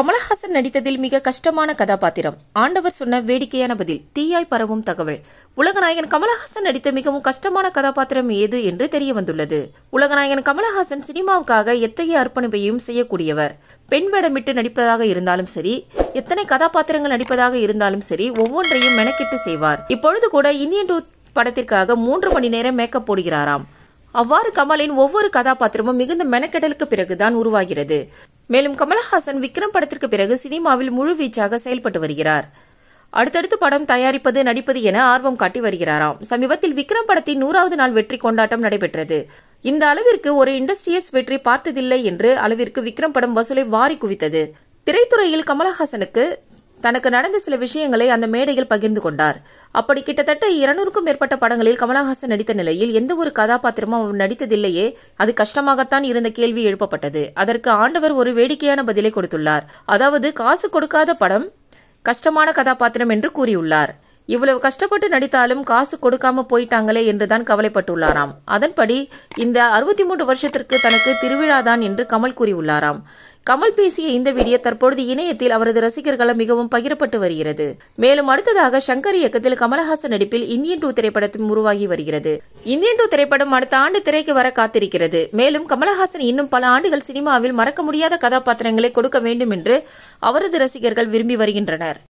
கமலஹாசன் நடித்ததில் மிக கஷ்டமான கதாபாத்திரம் ஆண்டவர் சொன்ன வேடிக்கையான பதில் தீயாய் பரவும் தகவல் உலகநாயகன் கமலஹாசன் நடித்த மிகவும் கஷ்டமான கதாபாத்திரம் ஏது என்று தெரிய வந்துள்ளது உலகநாயகன் கமலஹாசன் சினிமாவுக்காக எத்தகைய அர்ப்பணிப்பையும் செய்யக்கூடியவர் பெண் வேடமிட்டு நடிப்பதாக இருந்தாலும் சரி எத்தனை கதாபாத்திரங்கள் நடிப்பதாக இருந்தாலும் சரி ஒவ்வொன்றையும் மெனக்கிட்டு செய்வார் இப்பொழுது கூட இந்தியன் டூ படத்திற்காக மூன்று மணி நேரம் மேக்கப் போடுகிறாராம் அவ்வாறு கமலின் ஒவ்வொரு கதாபாத்திரமும் மிகுந்த மெனக்கெடலுக்கு பிறகுதான் உருவாகிறது மேலும் கமலஹாசன் விக்ரம் படத்திற்கு பிறகு சினிமாவில் முழு வீச்சாக செயல்பட்டு வருகிறார் அடுத்தடுத்து படம் தயாரிப்பது நடிப்பது என ஆர்வம் காட்டி வருகிறாராம் சமீபத்தில் விக்ரம் படத்தின் நூறாவது நாள் வெற்றி கொண்டாட்டம் நடைபெற்றது இந்த அளவிற்கு ஒரு இண்டஸ்ட்ரியஸ் வெற்றி பார்த்ததில்லை என்று அளவிற்கு விக்ரம் படம் வசூலை வாரி குவித்தது திரைத்துறையில் கமலஹாசனுக்கு தனக்கு நடந்த சில விஷயங்களை அந்த மேடையில் பகிர்ந்து கொண்டார் அப்படி கிட்டத்தட்ட இருநூறுக்கும் மேற்பட்ட படங்களில் கமலஹாசன் நடித்த நிலையில் எந்த ஒரு கதாபாத்திரமும் அவர் நடித்ததில்லையே அது கஷ்டமாகத்தான் இருந்த கேள்வி எழுப்பப்பட்டது அதற்கு ஆண்டவர் ஒரு வேடிக்கையான பதிலை கொடுத்துள்ளார் அதாவது காசு கொடுக்காத படம் கஷ்டமான கதாபாத்திரம் என்று கூறியுள்ளார் இவ்வளவு கஷ்டப்பட்டு நடித்தாலும் காசு கொடுக்காம போயிட்டாங்களே என்றுதான் கவலைப்பட்டுள்ளாராம் அதன்படி இந்த அறுபத்தி மூன்று வருஷத்திற்கு தனக்கு திருவிழாதான் என்று கமல் கூறியுள்ளாராம் கமல் பேசிய இந்த வீடியோ தற்பொழுது இணையத்தில் அவரது ரசிகர்களும் மிகவும் பகிரப்பட்டு வருகிறது மேலும் அடுத்ததாக சங்கர் இயக்கத்தில் கமலஹாசன் நடிப்பில் இந்தியன் டூ திரைப்படத்தில் உருவாகி வருகிறது இந்தியன் டூ திரைப்படம் அடுத்த ஆண்டு திரைக்கு வர காத்திருக்கிறது மேலும் கமலஹாசன் இன்னும் பல ஆண்டுகள் சினிமாவில் மறக்க முடியாத கதாபாத்திரங்களை கொடுக்க வேண்டும் என்று அவரது ரசிகர்கள் விரும்பி வருகின்றனர்